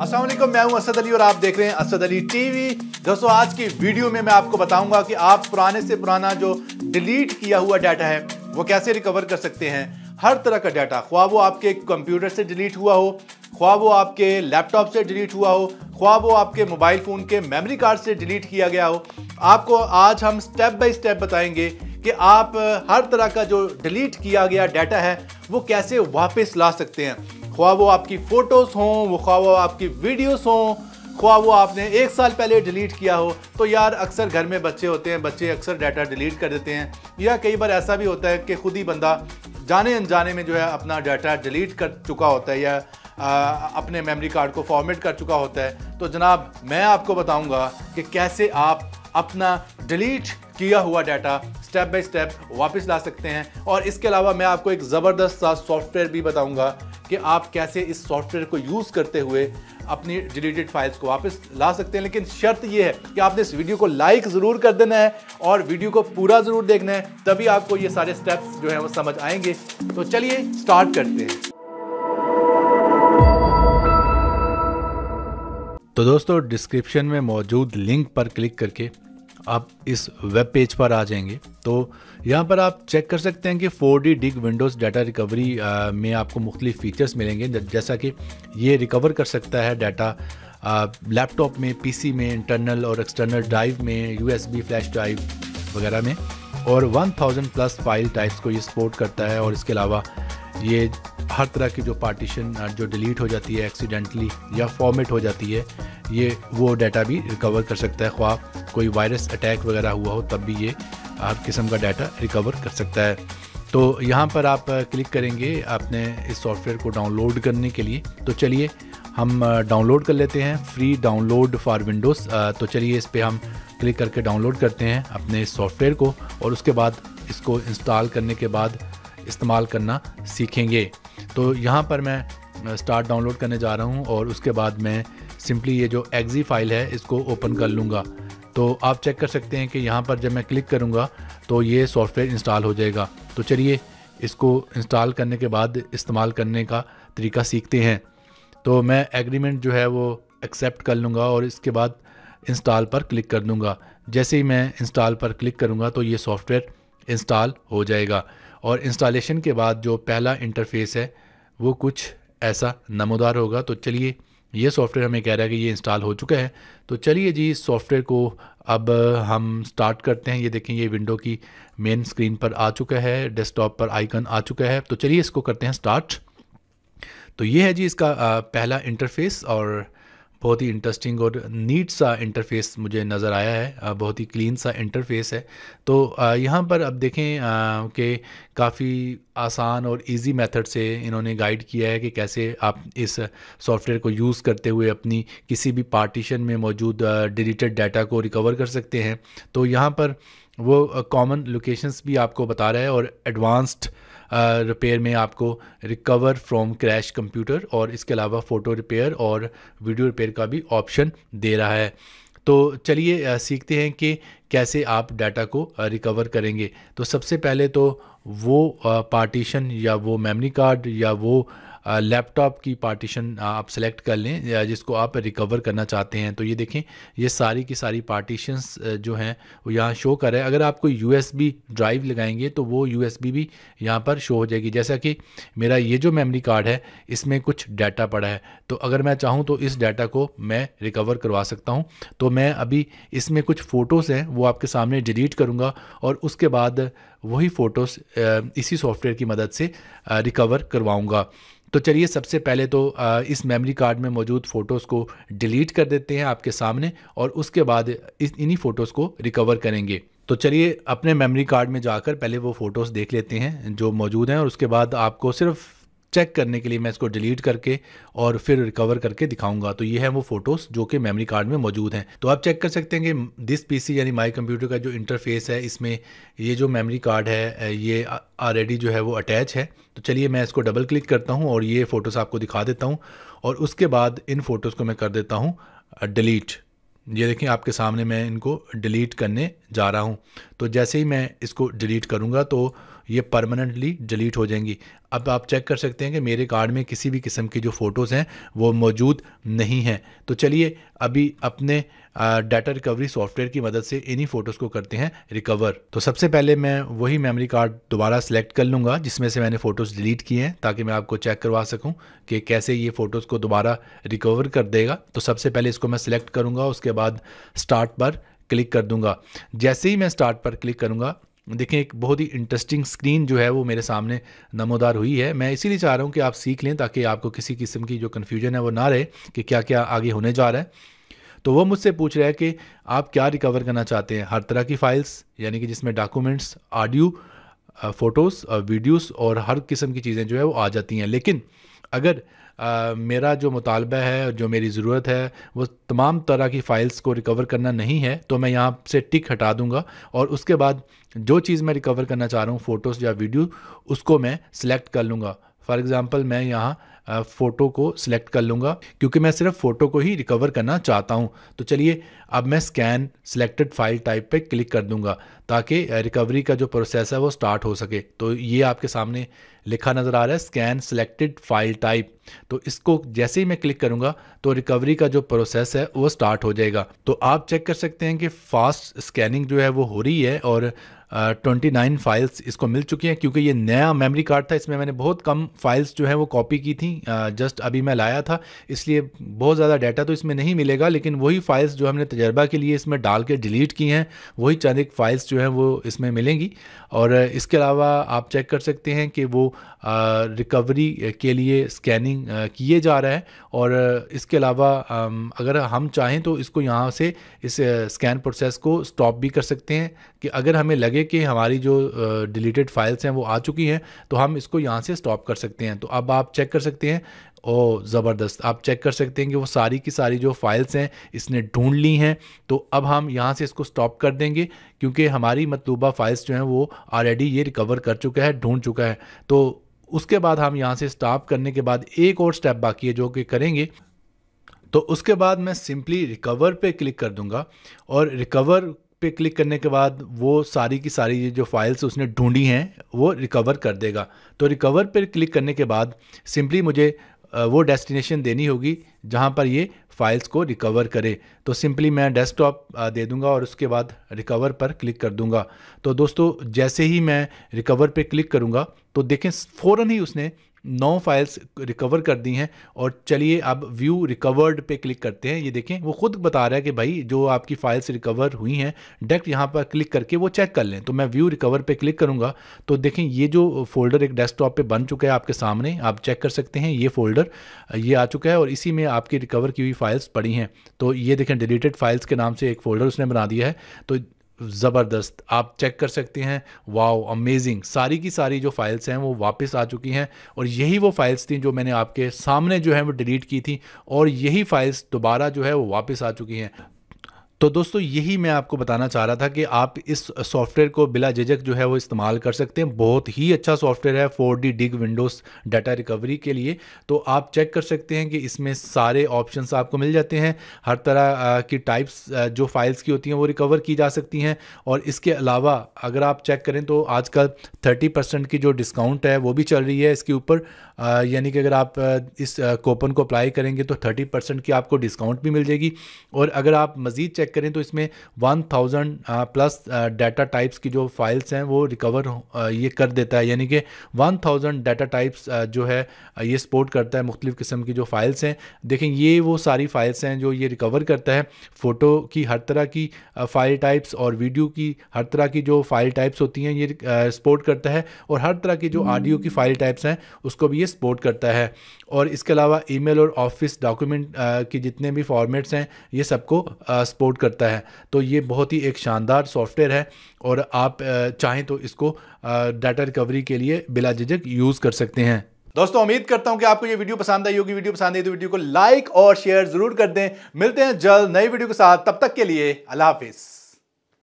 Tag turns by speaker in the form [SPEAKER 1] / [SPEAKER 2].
[SPEAKER 1] असल मैं हूं असद अली और आप देख रहे हैं असद अली टीवी दोस्तों आज की वीडियो में मैं आपको बताऊंगा कि आप पुराने से पुराना जो डिलीट किया हुआ डाटा है वो कैसे रिकवर कर सकते हैं हर तरह का डाटा ख्वा वो आपके कंप्यूटर से डिलीट हुआ हो ख्वा वो आपके लैपटॉप से डिलीट हुआ हो ख्वा वो आपके मोबाइल फ़ोन के मेमोरी कार्ड से डिलीट किया गया हो आपको आज हम स्टेप बाय स्टेप बताएंगे कि आप हर तरह का जो डिलीट किया गया डाटा है वो कैसे वापस ला सकते हैं ख्वा वो आपकी फ़ोटोज़ हों वो ख्वा वो आपकी वीडियोज़ हों ख्वा वो आपने एक साल पहले डिलीट किया हो तो यार अक्सर घर में बच्चे होते हैं बच्चे अक्सर डाटा डिलीट कर देते हैं या कई बार ऐसा भी होता है कि खुद ही बंदा जाने अनजाने में जो है अपना डाटा डिलीट कर चुका होता है या आ, अपने मेमोरी कार्ड को फॉर्मेट कर चुका होता है तो जनाब मैं आपको बताऊंगा कि कैसे आप अपना डिलीट किया हुआ डाटा स्टेप बाय स्टेप वापस ला सकते हैं और इसके अलावा मैं आपको एक ज़बरदस्त सा सॉफ्टवेयर भी बताऊंगा कि आप कैसे इस सॉफ्टवेयर को यूज़ करते हुए अपनी डिलीटेड फाइल्स को वापस ला सकते हैं लेकिन शर्त यह है कि आपने इस वीडियो को लाइक ज़रूर कर देना है और वीडियो को पूरा ज़रूर देखना है तभी आपको ये सारे स्टेप्स जो है वो समझ आएंगे तो चलिए स्टार्ट करते हैं तो दोस्तों डिस्क्रिप्शन में मौजूद लिंक पर क्लिक करके आप इस वेब पेज पर आ जाएंगे तो यहाँ पर आप चेक कर सकते हैं कि 4D डिग विंडोज़ डाटा रिकवरी में आपको मुख्तलिफ फ़ीचर्स मिलेंगे जैसा कि ये रिकवर कर सकता है डाटा लैपटॉप uh, में पीसी में इंटरनल और एक्सटर्नल ड्राइव में यूएसबी फ्लैश ड्राइव वगैरह में और 1000 प्लस फाइल टाइप्स को ये सपोर्ट करता है और इसके अलावा ये हर तरह की जो पार्टीशन uh, जो डिलीट हो जाती है एक्सीडेंटली या फॉर्मेट हो जाती है ये वो डाटा भी रिकवर कर सकता है ख्वाब कोई वायरस अटैक वगैरह हुआ हो तब भी ये हर किस्म का डाटा रिकवर कर सकता है तो यहाँ पर आप क्लिक करेंगे आपने इस सॉफ्टवेयर को डाउनलोड करने के लिए तो चलिए हम डाउनलोड कर लेते हैं फ्री डाउनलोड फॉर विंडोज़ तो चलिए इस पर हम क्लिक करके डाउनलोड करते हैं अपने सॉफ्टवेयर को और उसके बाद इसको इंस्टॉल करने के बाद इस्तेमाल करना सीखेंगे तो यहाँ पर मैं स्टार्ट डाउनलोड करने जा रहा हूँ और उसके बाद मैं सिंपली ये जो एग्जी फाइल है इसको ओपन कर लूँगा तो आप चेक कर सकते हैं कि यहाँ पर जब मैं क्लिक करूँगा तो ये सॉफ्टवेयर इंस्टॉल हो जाएगा तो चलिए इसको इंस्टॉल करने के बाद इस्तेमाल करने का तरीका सीखते हैं तो मैं एग्रीमेंट जो है वो एक्सेप्ट कर लूँगा और इसके बाद इंस्टॉल पर क्लिक कर दूँगा जैसे ही मैं इंस्टॉल पर क्लिक करूँगा तो ये सॉफ्टवेयर इंस्टॉल हो जाएगा और इंस्टॉलेशन के बाद जो पहला इंटरफेस है वो कुछ ऐसा नमोदार होगा तो चलिए ये सॉफ्टवेयर हमें कह रहा है कि ये इंस्टॉल हो चुका है तो चलिए जी इस सॉफ्टवेयर को अब हम स्टार्ट करते हैं ये देखें ये विंडो की मेन स्क्रीन पर आ चुका है डेस्कटॉप पर आइकन आ चुका है तो चलिए इसको करते हैं स्टार्ट तो ये है जी इसका पहला इंटरफेस और बहुत ही इंटरेस्टिंग और नीट सा इंटरफेस मुझे नज़र आया है बहुत ही क्लीन सा इंटरफेस है तो यहाँ पर अब देखें कि काफ़ी आसान और इजी मेथड से इन्होंने गाइड किया है कि कैसे आप इस सॉफ्टवेयर को यूज़ करते हुए अपनी किसी भी पार्टीशन में मौजूद डिलीटेड डाटा को रिकवर कर सकते हैं तो यहाँ पर वो कॉमन लोकेशंस भी आपको बता रहा है और एडवांस्ड रिपेयर में आपको रिकवर फ्रॉम क्रैश कंप्यूटर और इसके अलावा फ़ोटो रिपेयर और वीडियो रिपेयर का भी ऑप्शन दे रहा है तो चलिए सीखते हैं कि कैसे आप डाटा को रिकवर करेंगे तो सबसे पहले तो वो पार्टीशन या वो मेमोरी कार्ड या वो लैपटॉप की पार्टीशन आप सेलेक्ट कर लें जिसको आप रिकवर करना चाहते हैं तो ये देखें ये सारी की सारी पार्टीशंस जो हैं वो यहाँ शो कर रहे हैं अगर आप कोई यू ड्राइव लगाएंगे तो वो यू भी यहाँ पर शो हो जाएगी जैसा कि मेरा ये जो मेमरी कार्ड है इसमें कुछ डाटा पड़ा है तो अगर मैं चाहूँ तो इस डाटा को मैं रिकवर करवा सकता हूँ तो मैं अभी इसमें कुछ फ़ोटोज़ हैं वो आपके सामने डिलीट करूँगा और उसके बाद वही फ़ोटोज़ इसी सॉफ्टवेयर की मदद से रिकवर करवाऊँगा तो चलिए सबसे पहले तो इस मेमोरी कार्ड में मौजूद फ़ोटोज़ को डिलीट कर देते हैं आपके सामने और उसके बाद इस इन्हीं फ़ोटोज़ को रिकवर करेंगे तो चलिए अपने मेमोरी कार्ड में जाकर पहले वो फ़ोटोज़ देख लेते हैं जो मौजूद हैं और उसके बाद आपको सिर्फ चेक करने के लिए मैं इसको डिलीट करके और फिर रिकवर करके दिखाऊंगा तो ये है वो फोटोज़ जो कि मेमोरी कार्ड में मौजूद हैं तो आप चेक कर सकते हैं कि दिस पीसी यानी माई कंप्यूटर का जो इंटरफेस है इसमें ये जो मेमोरी कार्ड है ये ऑलरेडी जो है वो अटैच है तो चलिए मैं इसको डबल क्लिक करता हूँ और ये फ़ोटोज़ आपको दिखा देता हूँ और उसके बाद इन फ़ोटोज़ को मैं कर देता हूँ डिलीट ये देखें आपके सामने मैं इनको डिलीट करने जा रहा हूँ तो जैसे ही मैं इसको डिलीट करूँगा तो ये परमानेंटली डिलीट हो जाएंगी अब आप चेक कर सकते हैं कि मेरे कार्ड में किसी भी किस्म की जो फ़ोटोज़ हैं वो मौजूद नहीं हैं तो चलिए अभी अपने डाटा रिकवरी सॉफ्टवेयर की मदद से इन्हीं फ़ोटोज़ को करते हैं रिकवर तो सबसे पहले मैं वही मेमोरी कार्ड दोबारा सेलेक्ट कर लूँगा जिसमें से मैंने फ़ोटोज़ डिलीट किए हैं ताकि मैं आपको चेक करवा सकूँ कि कैसे ये फ़ोटोज़ को दोबारा रिकवर कर देगा तो सबसे पहले इसको मैं सिलेक्ट करूँगा उसके बाद स्टार्ट पर क्लिक कर दूंगा जैसे ही मैं स्टार्ट पर क्लिक करूंगा देखें एक बहुत ही इंटरेस्टिंग स्क्रीन जो है वो मेरे सामने नमोदार हुई है मैं इसीलिए चाह रहा हूँ कि आप सीख लें ताकि आपको किसी किस्म की जो कन्फ्यूजन है वो ना रहे कि क्या क्या आगे होने जा रहा है तो वो मुझसे पूछ रहा है कि आप क्या रिकवर करना चाहते हैं हर तरह की फ़ाइल्स यानी कि जिसमें डॉक्यूमेंट्स ऑडियो फ़ोटोज़ वीडियोस और हर किस्म की चीज़ें जो है वो आ जाती हैं लेकिन अगर आ, मेरा जो मुतालबा है जो मेरी ज़रूरत है वो तमाम तरह की फ़ाइल्स को रिकवर करना नहीं है तो मैं यहाँ से टिक हटा दूँगा और उसके बाद जो चीज़ मैं रिकवर करना चाह रहा हूँ फ़ोटोज़ या वीडियो उसको मैं सिलेक्ट कर लूँगा फॉर एग्ज़ाम्पल मैं यहाँ फ़ोटो को सिलेक्ट कर लूँगा क्योंकि मैं सिर्फ फ़ोटो को ही रिकवर करना चाहता हूँ तो चलिए अब मैं स्कैन सिलेक्टेड फाइल टाइप पे क्लिक कर दूँगा ताकि रिकवरी का जो प्रोसेस है वो स्टार्ट हो सके तो ये आपके सामने लिखा नज़र आ रहा है स्कैन सिलेक्टेड फाइल टाइप तो इसको जैसे ही मैं क्लिक करूँगा तो रिकवरी का जो प्रोसेस है वो स्टार्ट हो जाएगा तो आप चेक कर सकते हैं कि फ़ास्ट स्कैनिंग जो है वो हो रही है और ट्वेंटी नाइन फाइल्स इसको मिल चुकी हैं क्योंकि ये नया मेमोरी कार्ड था इसमें मैंने बहुत कम फाइल्स जो है वो कॉपी की थी जस्ट अभी मैं लाया था इसलिए बहुत ज़्यादा डाटा तो इसमें नहीं मिलेगा लेकिन वही फाइल्स जो हमने तजर्बा के लिए इसमें डाल के डिलीट की हैं वही चंद एक फाइल्स जो हैं वो इसमें मिलेंगी और इसके अलावा आप चेक कर सकते हैं कि वो रिकवरी के लिए स्कैनिंग किए जा रहा है और इसके अलावा अगर हम चाहें तो इसको यहाँ से इस स्कैन प्रोसेस को स्टॉप भी कर सकते हैं कि अगर हमें लगे देखेंगे कि हमारी जो डिलीटेड फाइल्स हैं वो आ चुकी हैं तो हम इसको यहाँ से स्टॉप कर सकते हैं तो अब आप चेक कर सकते हैं ओ ज़बरदस्त आप चेक कर सकते हैं कि वो सारी की सारी जो फाइल्स हैं इसने ढूंढ ली हैं तो अब हम यहाँ से इसको स्टॉप कर देंगे क्योंकि हमारी मतलूबा फाइल्स जो हैं वो ऑलरेडी ये रिकवर कर चुका है ढूंढ चुका है तो उसके बाद हम यहाँ से स्टॉप करने के बाद एक और स्टेप बाकी है जो कि करेंगे तो उसके बाद मैं सिंपली रिकवर पे क्लिक कर दूंगा और रिकवर पे क्लिक करने के बाद वो सारी की सारी जो फाइल्स उसने ढूंढी हैं वो रिकवर कर देगा तो रिकवर पर क्लिक करने के बाद सिंपली मुझे वो डेस्टिनेशन देनी होगी जहाँ पर ये फाइल्स को रिकवर करे तो सिंपली मैं डेस्कटॉप दे दूंगा और उसके बाद रिकवर पर क्लिक कर दूंगा तो दोस्तों जैसे ही मैं रिकवर पे क्लिक करूंगा तो देखें फ़ौर ही उसने नौ फाइल्स रिकवर कर दी हैं और चलिए अब व्यू रिकवर्ड पे क्लिक करते हैं ये देखें वो खुद बता रहा है कि भाई जो आपकी फाइल्स रिकवर हुई हैं डायरेक्ट यहाँ पर क्लिक करके वो चेक कर लें तो मैं व्यू रिकवर पे क्लिक करूँगा तो देखें ये जो फोल्डर एक डेस्कटॉप पे बन चुका है आपके सामने आप चेक कर सकते हैं ये फोल्डर ये आ चुका है और इसी में आपकी रिकवर की हुई फाइल्स पड़ी हैं तो ये देखें डिलीटेड फाइल्स के नाम से एक फ़ोल्डर उसने बना दिया है तो ज़बरदस्त आप चेक कर सकते हैं वाओ अमेजिंग सारी की सारी जो फाइल्स हैं वो वापस आ चुकी हैं और यही वो फाइल्स थी जो मैंने आपके सामने जो है वो डिलीट की थी और यही फाइल्स दोबारा जो है वो वापस आ चुकी हैं तो दोस्तों यही मैं आपको बताना चाह रहा था कि आप इस सॉफ्टवेयर को बिला झिझक जो है वो इस्तेमाल कर सकते हैं बहुत ही अच्छा सॉफ्टवेयर है four D dig Windows data recovery के लिए तो आप चेक कर सकते हैं कि इसमें सारे ऑप्शन आपको मिल जाते हैं हर तरह की टाइप्स जो फाइल्स की होती हैं वो रिकवर की जा सकती हैं और इसके अलावा अगर आप चेक करें तो आजकल थर्टी परसेंट की जो डिस्काउंट है वो भी चल रही है इसके ऊपर यानी कि अगर आप इस कोपन को अप्लाई करेंगे तो थर्टी परसेंट की आपको डिस्काउंट भी मिल जाएगी और अगर आप मज़ीद चेक चेक करें तो इसमें 1000 प्लस डाटा टाइप्स की जो फाइल्स हैं वो रिकवर ये कर देता है यानी कि 1000 डाटा टाइप्स जो है ये सपोर्ट करता है मुख्तलिफ़ किस्म की जो फाइल्स हैं देखें ये वो सारी फाइल्स हैं जो ये रिकवर करता है फ़ोटो की हर तरह की फ़ाइल टाइप्स और वीडियो की हर तरह की जो फ़ाइल टाइप्स होती हैं ये सपोर्ट करता है और हर तरह की जो ऑडियो की फ़ाइल टाइप्स हैं उसको भी ये सपोर्ट करता है और इसके अलावा ईमेल और ऑफिस डॉक्यूमेंट के जितने भी फॉर्मेट्स हैं ये सबको सपोर्ट करता है तो ये बहुत ही एक शानदार सॉफ्टवेयर है और आप चाहें तो इसको डाटा रिकवरी के लिए बिला झिझक यूज़ कर सकते हैं दोस्तों उम्मीद करता हूं कि आपको ये वीडियो पसंद आई होगी वीडियो पसंद आई तो वीडियो को लाइक और शेयर जरूर कर दें मिलते हैं जल्द नई वीडियो के साथ तब तक के लिए अल्लाह हाफिज़